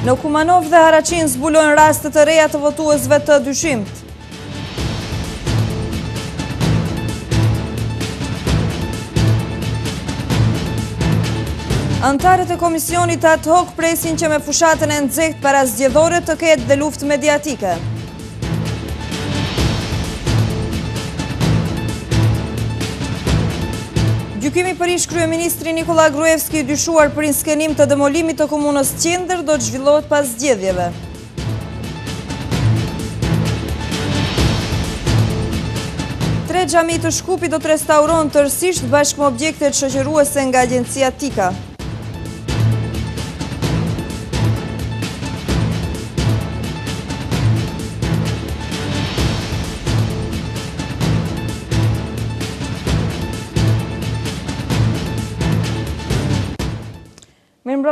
Në Kumanov dhe Haracin zbulojnë rastet të reja të votuesve të dyshimt. Antarët e komisionit atë hok presin që me fushatën e nëzikt para zgjedhore të ketë dhe luft mediatike. Gjukimi për ish krye ministri Nikola Gruevski i dyshuar për inskenim të demolimit të komunës qender do të zhvillohet pas gjedhjeve. Tre gjami të shkupi do të restauron të rësisht bashkë më objekte të shëgjëruese nga agencia Tika.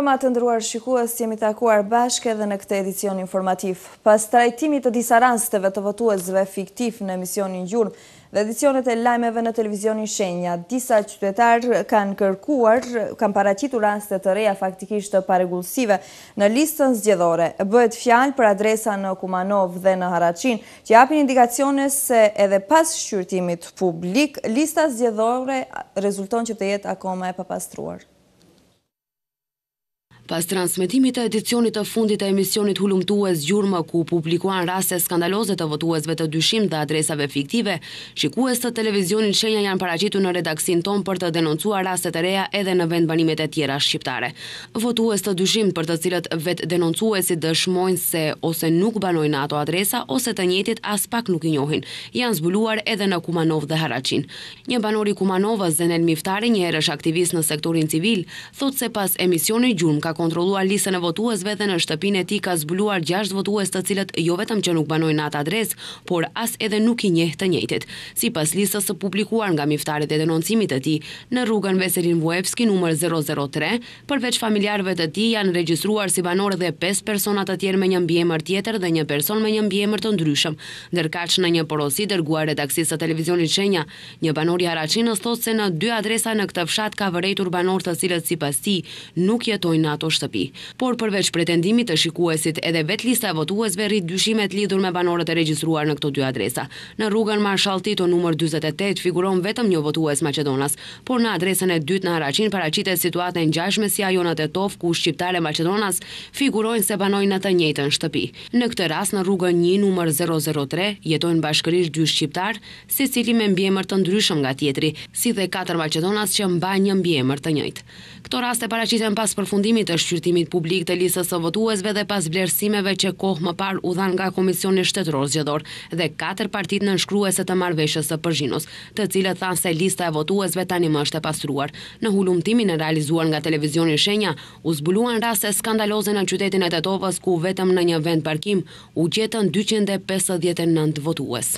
Shkoma të ndruar shikuës, jemi takuar bashke dhe në këte edicion informativ. Pas trajtimit të disa ransteve të votuazve fiktif në emisionin gjurë dhe edicionet e lajmeve në televizionin shenja, disa qytetar kanë kërkuar, kanë paracitu raste të reja faktikisht të paregullsive në listën zgjedhore. Bëhet fjalë për adresa në Kumanov dhe në Haracin, që apin indikaciones se edhe pas shqyrtimit publik, lista zgjedhore rezulton që të jetë akome e papastruar. Pas transmitimit të edicionit të fundit e emisionit hulumtues gjurma ku publikuan rase skandalose të votuesve të dyshim dhe adresave fiktive, shikues të televizionin shenja janë paracitu në redaksin ton për të denoncua rase të reja edhe në vend banimet e tjera shqiptare. Votues të dyshim për të cilët vet denoncuesit dëshmojnë se ose nuk banojnë ato adresa ose të njetit as pak nuk i njohin, janë zbuluar edhe në Kumanov dhe Haracin. Një banori Kumanova, Zenel Miftari, një aktivist në sektorin civil, thot se pas emisioni gjurm ka kontrolluar lisën e votuesve dhe në shtëpinë e tij ka zbuluar gjasht votues të cilët jo vetëm që nuk banojnë atë adresë, por as edhe nuk i njeh të Si Sipas listës së publikuar nga miftarët e denoncimit të tij, në rrugën Veselin Vuevski numër 003, përveç familjarëve të tij janë regjistruar si banorë dhe 5 persona të tjerë me një mbiemër tjetër dhe një person me një mbiemër të ndryshëm. Ndërkaq në një porosi dërguar redaksisë së televizionit Shenja, një banor i Haraçinës thotë se në dy adresa në këtë fshat ka vërejtur banor të cilët sipas tij nuk jetojnë në ato ato shtëpi. Por përveç pretendimit të shikuesit edhe vet lista e votuesve rrit dyshimet lidhur me banorët e regjistruar në këto dy adresa. Në rrugën Marshall Tito numër 48 figuron vetëm një votues Maqedonas, por në adresën e dytë në Haraqin paraqitet situata e ngjashme si ajo në Tetov ku shqiptare Maqedonas figurojnë se banojnë në të njëjtën shtëpi. Në këtë rast në rrugën 1 numër 003 jetojnë bashkërisht dy shqiptar, secili me mbiemër të ndryshëm nga tjetri, si dhe katër Maqedonas që mbajnë një mbiemër të njëjtë. Këto raste paraqiten pas përfundimit të shqyrtimit publik të lisës së votuesve dhe pas vlerësimeve që kohë më parë u dhanë nga Komisioni Shtetëror Zgjedhor dhe katër partitë nënshkruese të marveshës së përzinës, të cilët thanë se lista e votuesve tani më është e pastruar. Në hulumtimin e realizuar nga televizioni Shenja, u zbuluan raste skandaloze në qytetin e Tetovës ku vetëm në një vend parkim u gjetën 259 votues.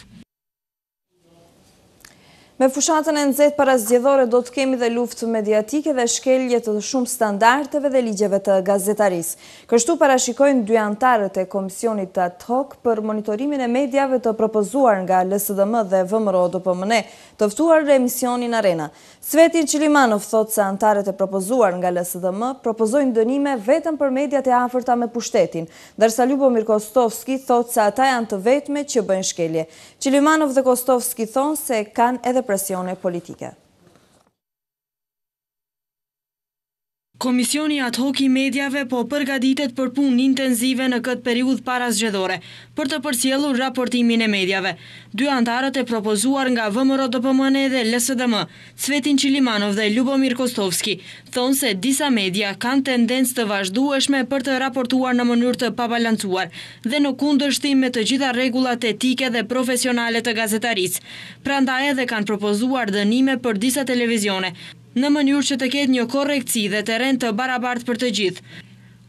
Me fushatën e nëzet para zgjedhore do të kemi dhe luftë mediatike dhe shkelje të shumë standarteve dhe ligjeve të gazetaris. Kështu parashikojnë dy antarët e Komisionit të ATOK për monitorimin e medjave të propozuar nga LSDM dhe Vëmëro do pëmëne, tëftuar remisionin arena. Svetin Qilimanov thot se antarët e propozuar nga LSDM propozojnë dënime vetëm për medjat e aferta me pushtetin, dërsa Ljubo Kostovski thot se ata janë të vetme që bëjnë shkelje. Qilimanov dhe Kostovski thonë se kanë edhe repressione politica. Komisioni ad hoc i medjave po përgaditet për punë intenzive në këtë periud para për të përcjellur raportimin e medjave. Dy antarët e propozuar nga VMRO DPMN dhe LSDM, Cvetin Qilimanov dhe Ljubomir Kostovski, thonë se disa media kanë tendencë të vazhdueshme për të raportuar në mënyrë të pabalancuar dhe në kundërshtim me të gjitha rregullat etike dhe profesionale të gazetarisë. Prandaj edhe kanë propozuar dënime për disa televizione, në mënyrë që të ketë një korekci dhe të rend të barabart për të gjithë.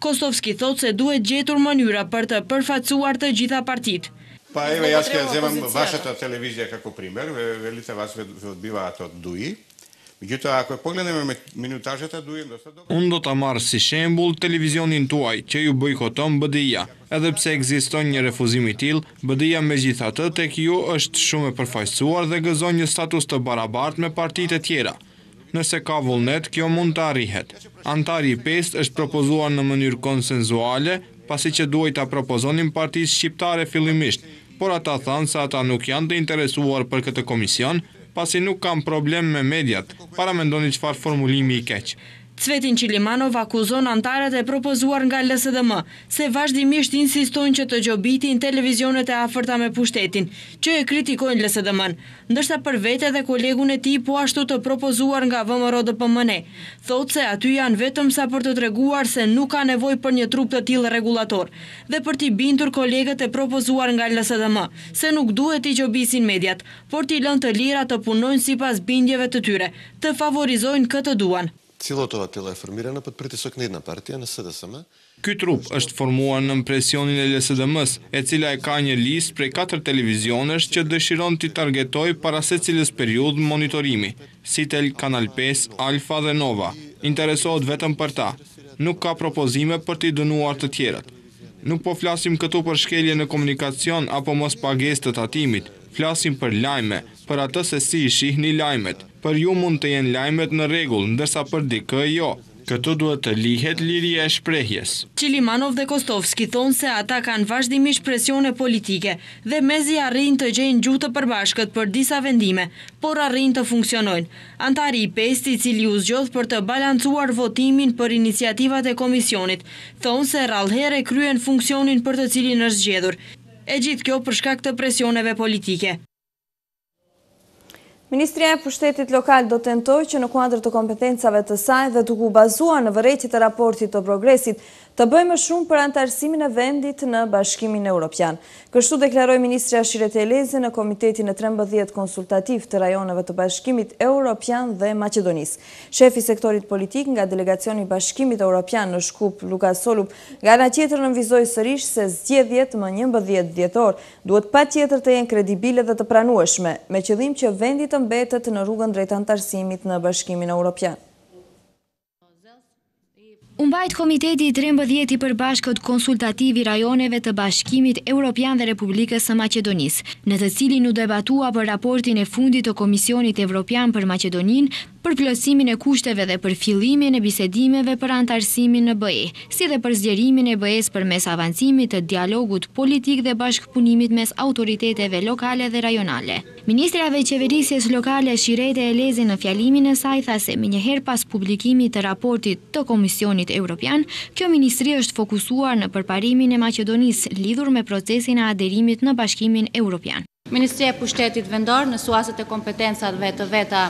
Kosovski thotë se duhet gjetur mënyra për të përfacuar të gjitha partit. Pa e me jaske e zemëm të televizija ka kuprimer, ve lita vashët ve të biva ato të duji. ako e poglene me minutajët e do... Unë do të marë si shembul televizionin tuaj, që ju bëjkotëm bëdija. Edhepse egziston një refuzimi til, bëdija me gjitha të tek ju është shume përfajsuar dhe gëzon një status të barabart me partit e tjera nëse ka vullnet, kjo mund të arrihet. Antari 5 është propozuar në mënyrë konsenzuale, pasi që duaj të propozonim partijës shqiptare fillimisht, por ata thanë se ata nuk janë të interesuar për këtë komision, pasi nuk kam problem me mediat, para me ndoni qëfar formulimi i keqë. Cvetin Qilimanov akuzon antarët e propozuar nga LSDM, se vazhdimisht insistojnë që të gjobiti në televizionet e aferta me pushtetin, që e kritikojnë LSDM-ën, ndërsa për vete dhe kolegun e ti po ashtu të propozuar nga vëmëro dhe pëmëne. Thot se aty janë vetëm sa për të treguar se nuk ka nevoj për një trup të tilë regulator, dhe për ti bindur kolegët e propozuar nga LSDM, se nuk duhet i gjobisin mediat, por ti lën të lira të punojnë si pas bindjeve të tyre, të favorizojnë këtë duan cilotova të lefër mire në përti së në në SDSM. Ky trup është formuar në mpresionin e LSDM-s, e cila e ka një list prej 4 televizionesh që dëshiron të targetoj para se cilës periud monitorimi, si tel Kanal 5, Alfa dhe Nova. Interesohet vetëm për ta, nuk ka propozime për t'i dënuar të tjerët. Nuk po flasim këtu për shkelje në komunikacion apo mos pages të tatimit, flasim për lajme, për atës e si shihni lajmet, për ju mund të jenë lajmet në regull, ndërsa për dikë e jo. Këtu duhet të lihet liria e shprejhjes. Qilimanov dhe Kostovski thonë se ata kanë vazhdimish presione politike dhe mezi arrin të gjenë gjutë përbashkët për disa vendime, por arrin të funksionojnë. Antari i pesti cili u zgjoth për të balancuar votimin për iniciativat e komisionit, thonë se rralhere kryen funksionin për të cilin është gjedhur. E gjithë kjo përshka këtë presioneve politike. Ministria e pushtetit lokal do të që në kuadrë të kompetencave të saj dhe të ku bazua në vërrejtjit e raportit të progresit të bëjë më shumë për antarësimin e vendit në bashkimin e Europian. Kështu deklaroj Ministri Ashiret e në Komitetin e 13 konsultativ të rajoneve të bashkimit Europian dhe Macedonis. Shefi sektorit politik nga delegacioni bashkimit Europian në Shkup, Lukas Solup, nga nga tjetër në mvizoj sërish se zgjedhjet më njëmbë djetë djetor duhet pa tjetër të jenë kredibile dhe të pranueshme, me qëdhim që vendit të mbetet në rrugën drejt antarësimit në bashkimin Europian. Umbajt Komiteti i 13 i përbashkët konsultativi rajoneve të bashkimit Europian dhe Republikës së Macedonisë, në të cilin u debatua për raportin e fundit të Komisionit Evropian për Macedoninë për plësimin e kushteve dhe për fillimin e bisedimeve për antarësimin në bëje, si dhe për zgjerimin e bëjes për mes avancimit të dialogut politik dhe bashkëpunimit mes autoriteteve lokale dhe rajonale. Ministrave qeverisjes lokale Shirete e Lezi në fjalimin e saj tha se më pas publikimit të raportit të Komisionit Europian, kjo ministri është fokusuar në përparimin e Macedonis lidhur me procesin e aderimit në bashkimin Europian. Ministria e pushtetit vendor në suaset e kompetensat të veta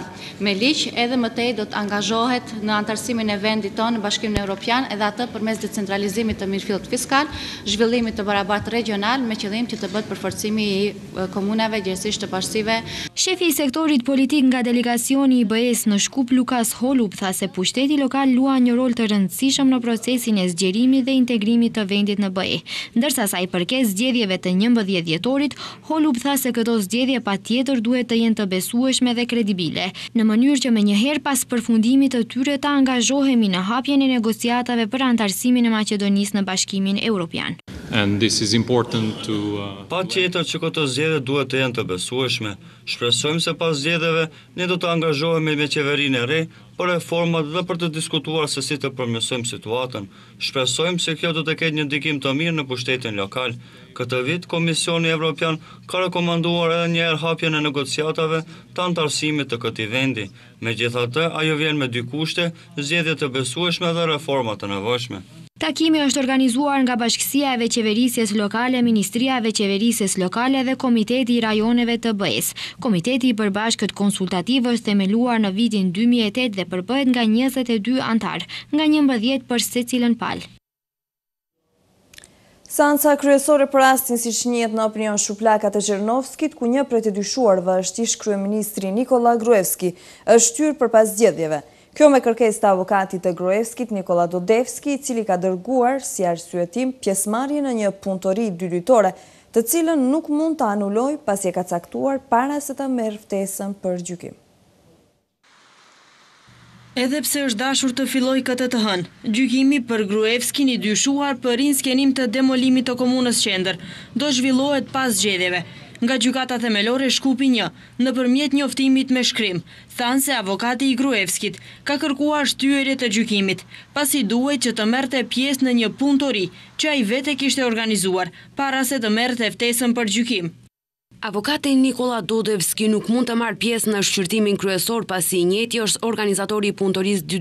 me liqë, edhe mëtej do të angazhohet në antarësimin e vendit tonë në bashkim në Europian edhe atë për mes decentralizimit të mirëfilët fiskal, zhvillimit të barabartë regional me qëllim që të bët përforcimi i komunave gjësisht të pashtive. Shefi i sektorit politik nga delegacioni i bëjes në shkup Lukas Holub tha se pushteti lokal lua një rol të rëndësishëm në procesin e zgjerimi dhe integrimit të vendit në bëje. Ndërsa sa i përkes zgjedjeve të njëmbëdhjet dhjetorit, Holub tha se këto zgjedhje patjetër duhet të jenë të besueshme dhe kredibile, në mënyrë që më njëherë pas përfundimit të tyre ta angazhohemi në hapjen e negociatave për antarësimin e Maqedonisë në Bashkimin Evropian. Uh, pa tjetër që këto zgjedhje duhet të jenë të besueshme, shpresojmë se pas zgjedhjeve ne do të angazhohemi me qeverinë e re për reformat dhe për të diskutuar se si të përmjësojmë situatën. Shpresojmë se kjo të të ketë një dikim të mirë në pushtetin lokal. Këtë vit, Komisioni Evropian ka rekomanduar edhe një hapjen në negociatave të antarësimit të këti vendi. Me gjitha të, ajo vjen me dy kushte, zjedhjet të besueshme dhe reformat të nevojshme. Takimi është organizuar nga Bashkësia e Veqeverisjes Lokale, Ministria e Veqeverisjes Lokale dhe Komiteti i Rajoneve të Bëjes. Komiteti i përbashkët konsultativë është themeluar në vitin 2008 dhe përbëhet nga 22 antarë, nga një mbëdhjet për se cilën palë. Sanca kryesore për astin si që njët në opinion Shuplaka të Gjernovskit, ku një për të dyshuar vë është ishë kryeministri Nikola Gruevski, është tyrë për pas gjedjeve. Kjo me kërkes të avokatit të Gruevskit Nikola Dodevski, cili ka dërguar si arsuetim pjesmarje në një puntori dyrytore, të cilën nuk mund të anuloj pas je ka caktuar para se të merë ftesën për gjykim. Edhepse është dashur të filoj këtë të hën, gjykimi për Gruevskin i dyshuar për rinskenim të demolimit të komunës qender, do zhvillohet pas gjedeve nga gjukata themelore shkupi një, në përmjet njoftimit me shkrim, thanë se avokati i Gruevskit ka kërkuar shtyre të gjukimit, pasi duhet që të merte pjesë në një punë të ri, që a i vete kishte organizuar, para se të merte eftesën për gjukim. Avokate Nikola Dodevski nuk mund të marrë pjesë në shqyrtimin kryesor pasi i njeti është organizatori i punëtoris dy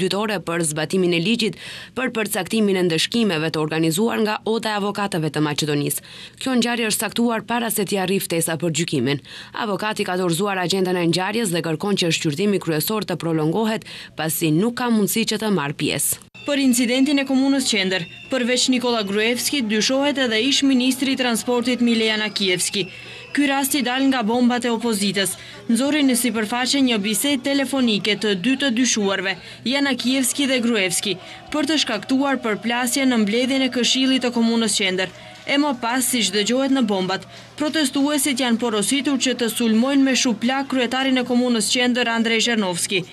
për zbatimin e ligjit për përcaktimin e ndëshkimeve të organizuar nga oda avokatëve të Macedonis. Kjo në gjarë është saktuar para se tja tesa për gjykimin. Avokati ka dorzuar agendën e në gjarës dhe kërkon që shqyrtimi kryesor të prolongohet pasi nuk ka mundësi që të marrë pjesë. Për incidentin e komunës qender, përveç Nikola Gruevski, dyshohet edhe ish Ministri Transportit Milejana Kievski. Ky rast i dal nga bombat e opozitës. Nxorri në sipërfaqe një bisedë telefonike të dy të dyshuarve, Kjevski dhe Gruevski, për të shkaktuar përplasje në mbledhjen e Këshillit të Komunës Qendër. E më pas, siç dëgohet në bombat, protestuesit janë porositur që të sulmojnë me shuplak kryetarin e Komunës Qendër Andrej Zhernovski.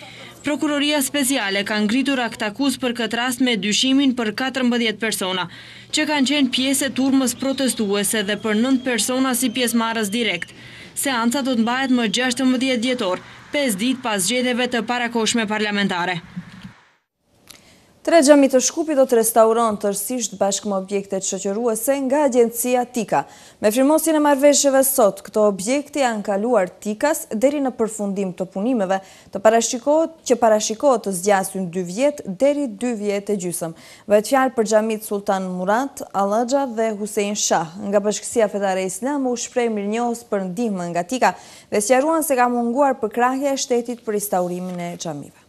Prokuroria Speciale ka ngritur aktakus për këtë rast me dyshimin për 14 persona, që kanë qenë pjese turmës protestuese dhe për 9 persona si pjesë marës direkt. Seansa do të mbajet më 16 djetor, 5 dit pas gjedeve të parakoshme parlamentare. Tre gjami të shkupi do të restauron tërsisht bashkëm objekte të qëqëruese nga agjencia TIKA. Me firmosin e marveshjeve sot, këto objekte janë kaluar TIKAS deri në përfundim të punimeve të parashikot që parashikot të zgjasin 2 vjetë deri 2 vjetë e gjysëm. Vëtë për gjamit Sultan Murat, Aladja dhe Husein Shah. Nga bashkësia fetare islam u shprej mirë njohës për ndihme nga TIKA dhe sjaruan se ka munguar për krahja e shtetit për restaurimin e gjamive.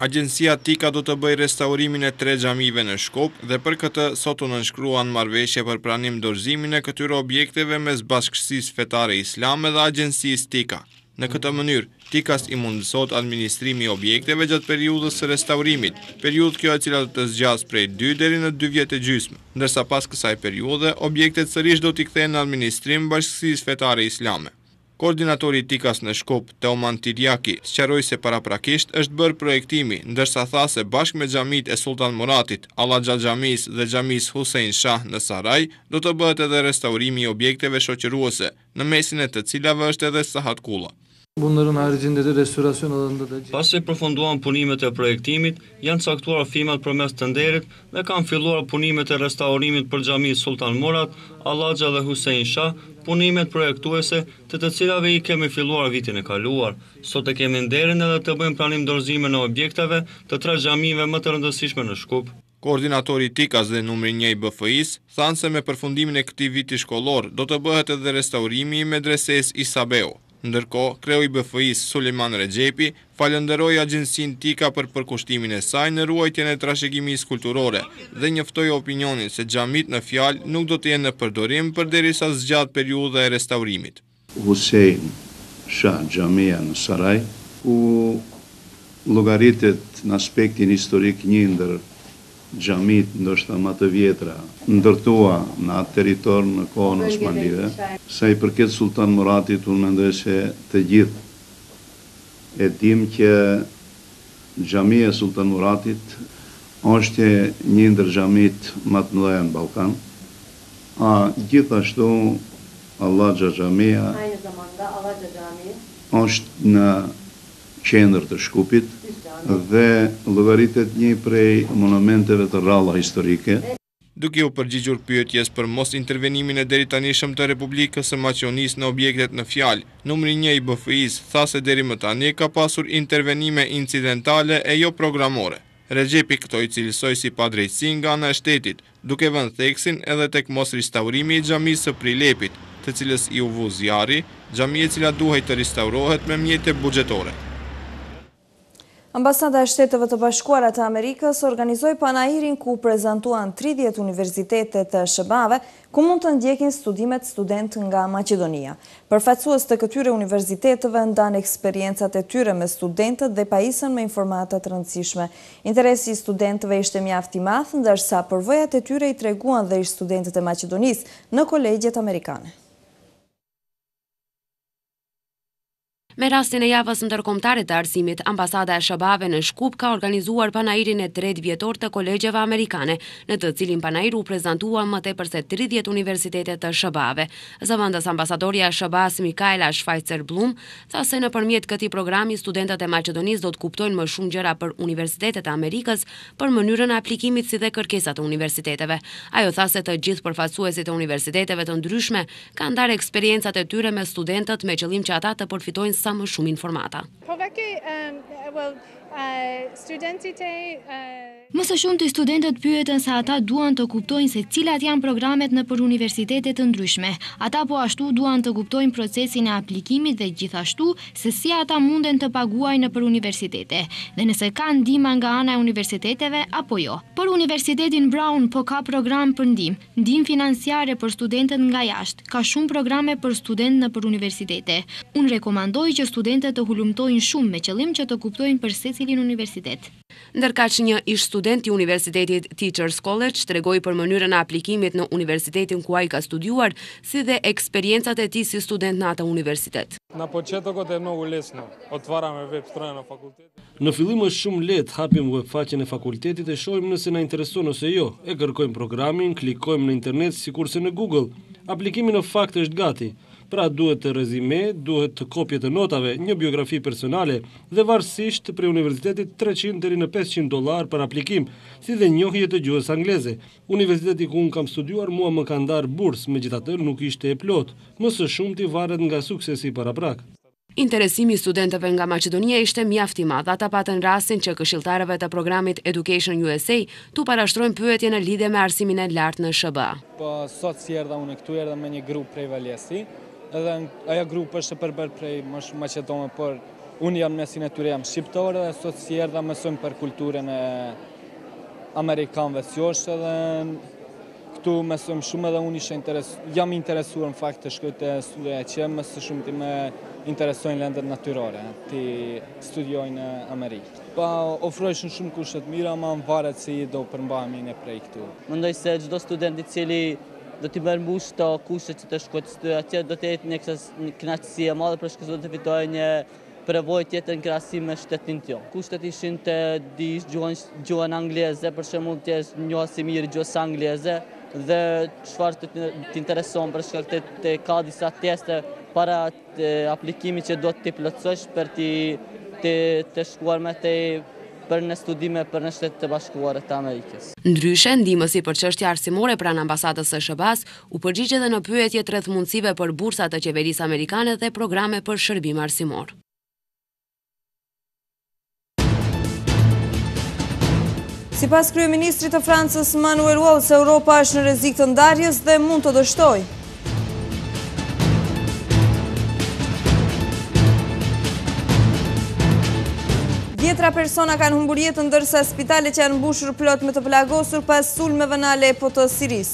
Agencia Tika do të bëj restaurimin e tre gjamive në Shkop dhe për këtë sotu në nëshkruan marveshje për pranim dorzimin e këtyre objekteve me zbashkësis fetare islame dhe agencis Tika. Në këtë mënyrë, Tikas i mundësot administrimi objekteve gjatë periudës së restaurimit, periudë kjo e cila të të zgjas prej 2 dheri në 2 vjetë e gjysmë, ndërsa pas kësaj objekte objektet sërish do t'i kthejnë në administrim bashkësis fetare islame. Koordinator i tikas në Shkop, Teoman Tiriaki, sqaroi se paraprakisht është bërë projektimi, ndërsa tha se bashk me Gjamit e Sultan Muratit, Ala Gja Gjamis dhe Gjamis Hussein Shah në Saraj, do të bëhet edhe restaurimi objekteve shoqëruese, në mesin e të cilave është edhe sahat kula. Bunların haricinde de restorasyon alanında da... Pas e përfunduan punimet e projektimit, janë caktuar firmat për mes të nderit dhe kanë filluar punimet e restaurimit për Gjami Sultan Morat, Alagja dhe Husein Shah, punimet projektuese të të cilave i kemi filluar vitin e kaluar. Sot e kemi nderin edhe të bëjmë pranim dorzime në objekteve të tre gjamive më të rëndësishme në shkup. Koordinatori Tikas dhe numri njëj BFIs thanë se me përfundimin e këti viti shkolor do të bëhet edhe restaurimi i medreses Isabeo. Ndërko, kreu i bfi Suleman Regepi falënderoj agjensin Tika për përkushtimin e saj në ruajtjen e trashegimis kulturore dhe njëftoj opinionin se gjamit në fjal nuk do të jenë në përdorim për derisa zgjat periuda e restaurimit. Husein Shah Gjamia në Saraj, ku logaritet në aspektin historik njëndër gjamit ndoshta më të vjetra ndërtua në atë teritor në kohën e Osmanlive. Sa i përket Sultan Muratit, unë mendoj se të gjithë e dim që gjamia e Sultan Muratit është një ndër gjamit më të mëdhenë në Ballkan. A gjithashtu Allah Gja Gjamija është në qendrë të shkupit, dhe lëgaritet një prej monumenteve të ralla historike. Duke u përgjigjur pyetjes për mos intervenimin e deri tanishëm të Republikës e Macionis në objektet në fjalë, numri një i BFIs tha se deri më tani ka pasur intervenime incidentale e jo programore. Regjepi këto i cilësoj si padrejtësi nga në shtetit, duke vën theksin edhe tek mos ristaurimi i gjami së prilepit, të cilës i uvu zjari, gjami e cila duhej të ristaurohet me mjete bugjetore. Ambasada e shtetëve të bashkuarat e Amerikës organizoj panahirin ku prezentuan 30 universitetet të shëbave ku mund të ndjekin studimet student nga Macedonia. Përfacuas të këtyre universitetetve ndan eksperiencat e tyre me studentet dhe pajisën me informatat rëndësishme. Interesi studentve ishte mjafti math, ndërsa përvojat e tyre i treguan dhe ishtë studentet e Macedonis në kolegjet amerikane. Me rastin e javës në të arsimit, ambasada e shëbave në Shkup ka organizuar panairin e tret vjetor të kolegjeve amerikane, në të cilin panajru u prezentua më te përse 30 universitetet të shëbave. Zëvëndës ambasadorja e shëbas Mikaela Shfajcer Blum, tha se në përmjet këti programi, studentat e Macedonis do të kuptojnë më shumë gjera për universitetet e Amerikës për mënyrën aplikimit si dhe kërkesat e universiteteve. Ajo tha se të gjithë përfacuesit e universiteteve të ndryshme, ka ndarë eksperiencat e tyre me studentat me qëllim që ata të përfitojnë Sa më shumë informata. Um, well, uh, Mësë shumë të studentët pyetën sa ata duan të kuptojnë se cilat janë programet në për universitetet të ndryshme. Ata po ashtu duan të kuptojnë procesin e aplikimit dhe gjithashtu se si ata munden të paguaj në për universitete dhe nëse ka ndima nga ana e universiteteve apo jo. Për universitetin Brown po ka program për ndim, ndim financiare për studentët nga jashtë, ka shumë programe për student në për universitete. Unë rekomandoj që studentët të hulumtojnë shumë me qëllim që të kuptojnë për se cilin universitet. Ndërka që një ishtu student i Universitetit Teachers College të regoj për mënyrën aplikimit në universitetin ku a i ka studuar, si dhe eksperiencat e ti si student në atë universitet. Në po që të këtë e më ulesnë, o të e web strojnë në fakultetit. Në fillim është shumë letë hapim web faqen e fakultetit e shojmë nëse në intereson ose jo, e kërkojmë programin, klikojmë në internet si kurse në Google. Aplikimin në fakt është gati, pra duhet të rezime, duhet të kopje të notave, një biografi personale dhe varsisht për universitetit 300 dheri në 500 dolar për aplikim, si dhe njohje të gjuhës angleze. Universiteti ku unë kam studuar mua më kanë darë bursë, me gjithatër nuk ishte e plot, së shumë të varet nga suksesi para prak. Interesimi studentëve nga Macedonia ishte mjafti madha ata patën rasin që këshiltarëve të programit Education USA tu parashtrojnë pyetje në lidhe me arsimin e lartë në Shëba. Po, sot si erda unë këtu erda me një grupë prej valjesi, edhe aja grupë është të përbërë prej më shumë por unë janë mesin e tyre jam shqiptore dhe sot si erë dhe mësojmë për kulturën e Amerikanëve si është edhe këtu mësojmë shumë edhe unë ishe interesu jam interesuar në fakt të shkëtë e studia e qemë, mësë shumë ti me interesojnë lëndët natyrore, ti studiojnë në Amerikë. Pa ofrojshën shumë kushtet mira, ma në varet si do përmbahemi në prej këtu. Mëndoj se gjdo studenti cili do t'i mbush të kushe që të shkuat së të atje, do t'jetë një knaqësi e madhe, për shkësë do të fitoj një prevoj tjetër në krasim me shtetin tjo. Kushtet ishin të di gjuhën angleze, për shumë të jesh një mirë gjuhës angleze, dhe qëfar të të intereson për shkëll të ka disa teste para aplikimi që do të të për të të shkuar me të për në studime për në shtetë të bashkuarët të Amerikës. Ndryshe, ndimësi për qështja arsimore pra në ambasatës së shëbas, u përgjigje dhe në pyetje të rëthmundësive për bursat të qeveris Amerikanët dhe programe për shërbim arsimor. Si pas Kryeministri të Francës Manuel Walls, Europa është në rezik të ndarjes dhe mund të dështojë. Tjetra persona kanë humbur jetë ndërsa spitalet që janë mbushur plot me të plagosur pas sul me vënale e potës siris.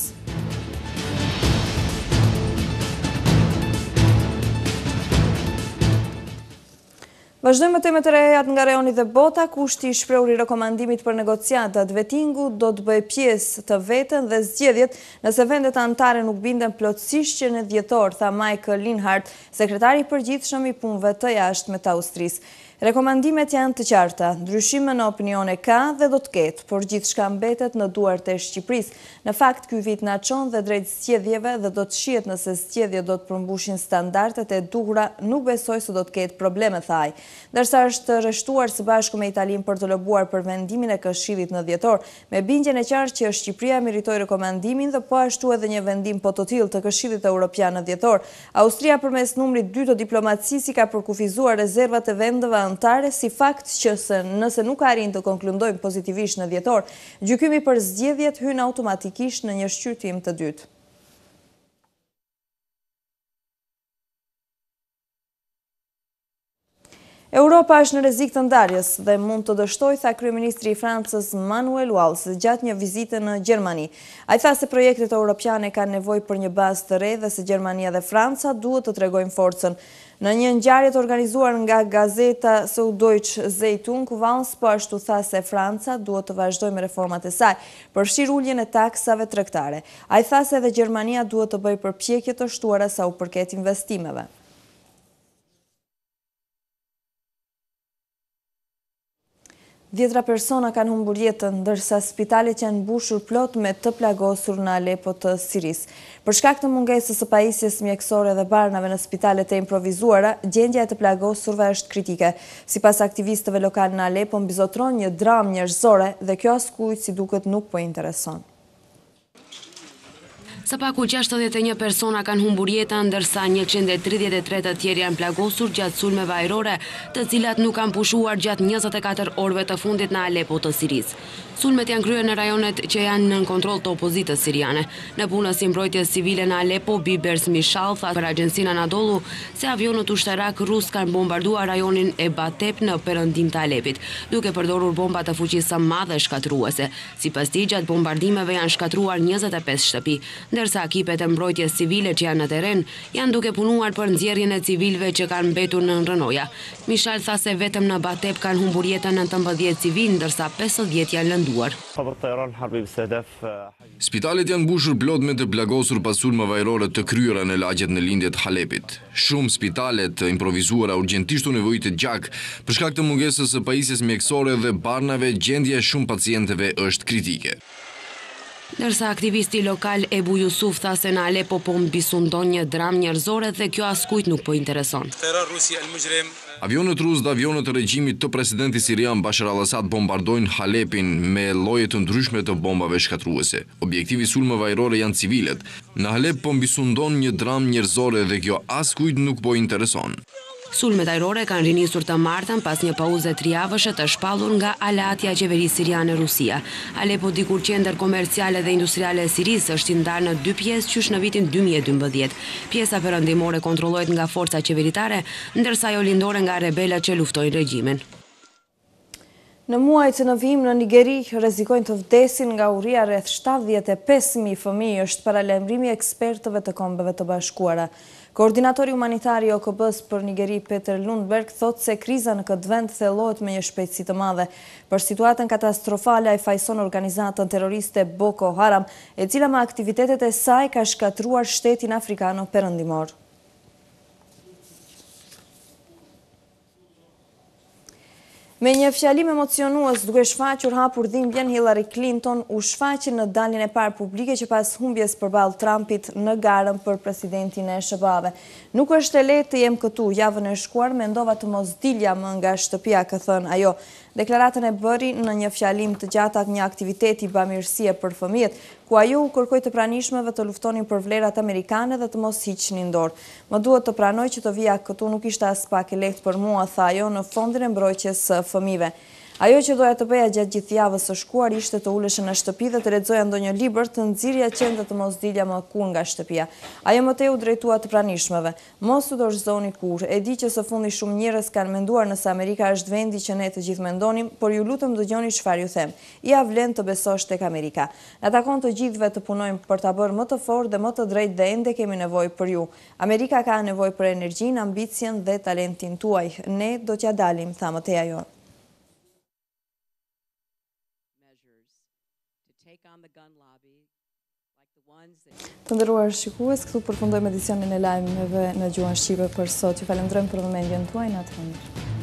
Vazhdojmë më temet e rejat nga rejonit dhe bota, kushti shpreuri rekomandimit për negociatat. Vetingu do të bëj pjesë të vetën dhe zgjedhjet nëse vendet antare nuk binden plotësisht që në djetor, tha Michael Linhart, sekretari përgjithshëm i punve të jashtë me të Austrisë. Rekomandimet janë të qarta, ndryshime në opinione ka dhe do të ketë, por gjithë shka mbetet në duar të Shqipëris. Në fakt, kjo vit në qonë dhe drejtë stjedhjeve dhe do të shiet nëse stjedhje do të përmbushin standartet e duhra, nuk besoj së do të ketë probleme thaj. Dërsa është rështuar së bashku me Italin për të lëbuar për vendimin e këshilit në djetor, me bingje në qarë që Shqipëria meritoj rekomandimin dhe po ashtu edhe një vendim po të tilë të këshilit e Europian në djetor. Austria përmes 2 të ka përkufizuar rezervat e antare si fakt që nëse nuk arin të konklundojmë pozitivisht në djetor, gjykymi për zgjedhjet hynë automatikisht në një shqyrtim të dytë. Europa është në rezik të ndarjes dhe mund të dështoj, tha Kryeministri Francës Manuel Walls, gjatë një vizite në Gjermani. A i tha se projekte të europiane ka nevoj për një bas të re dhe se Gjermania dhe Franca duhet të tregojnë forcen. Në një njarjet organizuar nga gazeta së u dojqë zejtun, ku për po është të tha se Franca duhet të vazhdoj me reformat e saj për shiruljen e taksave trektare. A i tha se dhe Gjermania duhet të bëj për pjekjet të shtuara sa u përket investimeve. Djetra persona kanë humbur jetën, ndërsa që janë bushur plot me të plagosur në Alepo të Siris. Për shkak të mungesës e paisjes mjekësore dhe barnave në spitalet e improvizuara, gjendja e të plagosurve është kritike. Si pas aktivistëve lokal në Alepo, bizotron një dram njërzore dhe kjo askujt si duket nuk po intereson. Sa paku 61 persona kanë humbur jetën, ndërsa 133 të tjerë janë plagosur gjatë sulme vajrore, të cilat nuk kanë pushuar gjatë 24 orve të fundit në Alepo të Siris. Sulmet janë kryer në rajonet që janë në kontroll të opozitës siriane. Në punën si mbrojtjes civile në Alepo, Bibers Mishal tha për agjencinë Anadolu se avionët ushtarak rus kanë bombarduar rajonin e Batep në perëndim të Alepit, duke përdorur bomba të fuqisë së madhe shkatruese. Sipas tij, gjatë bombardimeve janë shkatruar 25 shtëpi, ndërsa ekipet e mbrojtjes civile që janë në terren janë duke punuar për nxjerrjen e civilëve që kanë mbetur në rrënoja. Mishal tha se vetëm në Batep kanë humbur jetën 19 civilë, ndërsa 50 janë lënë munduar. Spitalet janë bushur blot me të blagosur pasur më vajrore të kryra në lagjet në lindjet Halepit. Shumë spitalet të improvizuara urgentishtu në të gjak, përshka këtë mungesës e paisjes mjekësore dhe barnave, gjendje shumë pacienteve është kritike. Nërsa aktivisti lokal Ebu Jusuf tha se në Alepo po më bisundon një dram njërzore dhe kjo askujt nuk po intereson. Avionët rusë dhe avionët të regjimit të presidenti Sirian Bashar al assad bombardojnë Halepin me lojet të ndryshme të bombave shkatruese. Objektivi sulmë vajrore janë civilet. Në Halep po më bisundon një dram njërzore dhe kjo askujt nuk po intereson. Sulme tajrore kanë rinisur të martën pas një pauze të të shpalur nga alatja qeveri Siriane e Rusia. Alepo dikur qender komerciale dhe industriale e Siris është ndarë në dy pjesë qysh në vitin 2012. Pjesa përëndimore kontrolojt nga forca qeveritare, ndërsa jo lindore nga rebelat që luftojnë regjimin. Në muaj të nëvim në Nigeri, rezikojnë të vdesin nga uria rreth 75.000 fëmi është paralemrimi ekspertëve të kombëve të bashkuara. Koordinatori humanitar i OKB-s për Nigeri Peter Lundberg thotë se kriza në këtë vend thellohet me një shpejtësi të madhe. Për situatën katastrofale ai fajson organizatën terroriste Boko Haram, e cila me aktivitetet e saj ka shkatruar shtetin afrikan perëndimor. Me një fjalim emocionuës, duke shfaqur hapur dhimbjen, Hillary Clinton u shfaqin në dalin e parë publike që pas humbjes për balë Trumpit në garën për presidentin e shëbave. Nuk është e letë të jem këtu, javën e shkuar, me ndovat të mos dilja më nga shtëpia këthën ajo. Deklaratën e bëri në një fjalim të gjatat një aktiviteti bëmirësie për fëmijet, ku ajo u kërkoj të pranishmeve të luftonin për vlerat amerikane dhe të mos hiqnin dorë. Më duhet të pranoj që të vija këtu nuk ishte as pak e lehtë për mua, tha jo, në fondin e mbrojqes fëmive. Ajo që doja të bëja gjatë gjithë javës së shkuar ishte të uleshe në shtëpi dhe të redzoja ndo një liber të nëzirja qenë dhe të mos dilja më ku nga shtëpia. Ajo më te u drejtua të pranishmeve. Mos të dorëzoni kur, e di që së fundi shumë njërës kanë menduar nëse Amerika është vendi që ne të gjithë mendonim, por ju lutëm dë gjoni shfar ju them. Ja vlen të besosh e Amerika. Në takon të gjithve të punojmë për të bërë më të for dhe më të drejt dhe ende kemi nevoj për ju. Amerika ka nevoj për energjin, ambicjen dhe talentin tuaj. Ne do t'ja dalim, thamë te ajonë. Të ndëruar shikues, këtu përfundoj me edicionin e lajmëve në gjuhën shqipe për sot. Ju falenderojmë për vëmendjen tuaj, natën atë mirë.